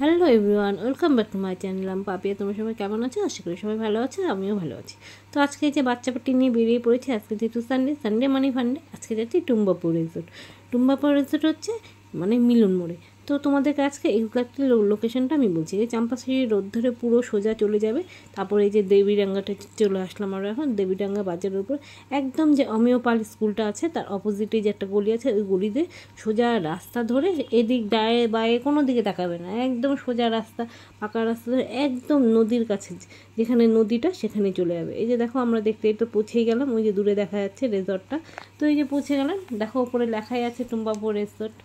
hello everyone welcome back to my channel আমি পাপিয়া তোমার সবাই কেমন আছো আশা করি সবাই ভালো আছো আমিও ভালো আছি তো আজকে যে বাচ্চা পাটি নিয়ে বেরিয়ে পড়েছি আজকে যেহেতু সানডে সানডে মানে ফান্ডে আজকে যাচ্ছি টুম্বাপুর রিসোর্ট টুম্বাপুর রিসোর্ট হচ্ছে মানে মিলন মোড়ে তো তোমাদেরকে আজকে এক্স্যাক্টলি লোকেশনটা আমি বলছি এই চাম্পাশি রোড ধরে পুরো সোজা চলে যাবে তারপরে এই যে দেবীডাঙ্গাটা চলে আসলাম আমরা এখন দেবীডাঙ্গা বাজারের উপর একদম যে অমিওপাল স্কুলটা আছে তার অপোজিটে যে একটা গলি আছে ওই গলিতে সোজা রাস্তা ধরে এদিক দায়ে বায়ে কোনো দিকে তাকাবে না একদম সোজা রাস্তা পাকা রাস্তা ধরে একদম নদীর কাছে যেখানে নদীটা সেখানে চলে যাবে এই যে দেখো আমরা দেখতে তো পৌঁছেই গেলাম ওই যে দূরে দেখা যাচ্ছে রেজর্টটা তো এই যে পৌঁছে গেলাম দেখো ওপরে লেখাই আছে টুম্বাপুর রেজর্ট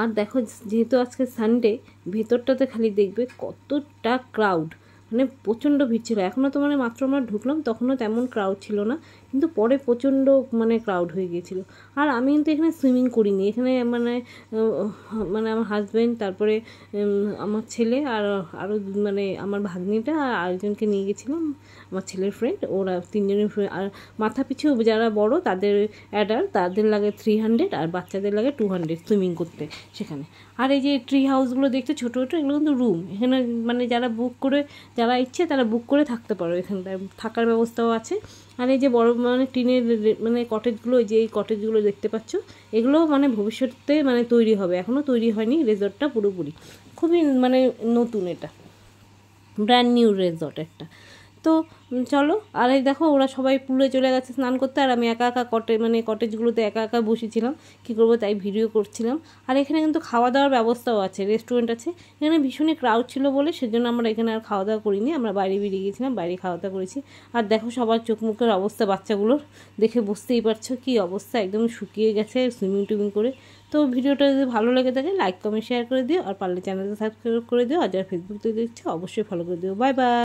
আর দেখো যেহেতু আজকে সানডে ভেতরটাতে খালি দেখবে কতটা ক্রাউড মানে প্রচণ্ড ভিড় ছিল এখনও তো মানে মাত্র আমরা ঢুকলাম তখনও তেমন ক্রাউড ছিল না কিন্তু পরে প্রচণ্ড মানে ক্রাউড হয়ে গিয়েছিল আর আমি কিন্তু এখানে সুইমিং করিনি এখানে মানে মানে আমার হাজব্যান্ড তারপরে আমার ছেলে আর আরও মানে আমার ভাগ্নিটা আর আরেকজনকে নিয়ে গেছিলাম আমার ছেলের ফ্রেন্ড ওরা তিনজনের ফ্রেন্ড আর মাথা পিছু যারা বড় তাদের অ্যাডাল্ট তাদের লাগে থ্রি হান্ড্রেড আর বাচ্চাদের লাগে টু হান্ড্রেড সুইমিং করতে সেখানে আর এই যে ট্রি হাউসগুলো দেখতে ছোটো ছোটো এগুলো কিন্তু রুম এখানে মানে যারা বুক করে যারা ইচ্ছে তারা বুক করে থাকতে পারো এখানটায় থাকার ব্যবস্থাও আছে আর এই যে বড় মানে টিনের মানে কটেজগুলো যে এই কটেজগুলো দেখতে পাচ্ছ এগুলো মানে ভবিষ্যতে মানে তৈরি হবে এখনও তৈরি হয়নি রেজর্টটা পুরোপুরি খুবই মানে নতুন এটা ব্র্যান্ড নিউ রেজর্ট একটা তো চলো আর এই দেখো ওরা সবাই পুলে চলে গেছে স্নান করতে আর আমি একা একা কটে মানে কটেজগুলোতে একা একা বসেছিলাম কী করবো তাই ভিডিও করছিলাম আর এখানে কিন্তু খাওয়া দাওয়ার ব্যবস্থাও আছে রেস্টুরেন্ট আছে এখানে ভীষণই ক্রাউড ছিল বলে সেজন্য আমরা এখানে আর খাওয়া দাওয়া করিনি আমরা বাইরে বেরিয়ে গেছিলাম বাইরে খাওয়া দাওয়া করেছি আর দেখো সবার চোখ মুখের অবস্থা বাচ্চাগুলোর দেখে বুঝতেই পারছো কি অবস্থা একদম শুকিয়ে গেছে সুইমিং টুইমিং করে তো ভিডিওটা যদি ভালো লেগে থাকে লাইক কমেন্ট শেয়ার করে দিও আর পারলে চ্যানেলটা সাবস্ক্রাইব করে দিও আর যারা ফেসবুক থেকে দেখছো অবশ্যই ফলো করে দিও বাই বাই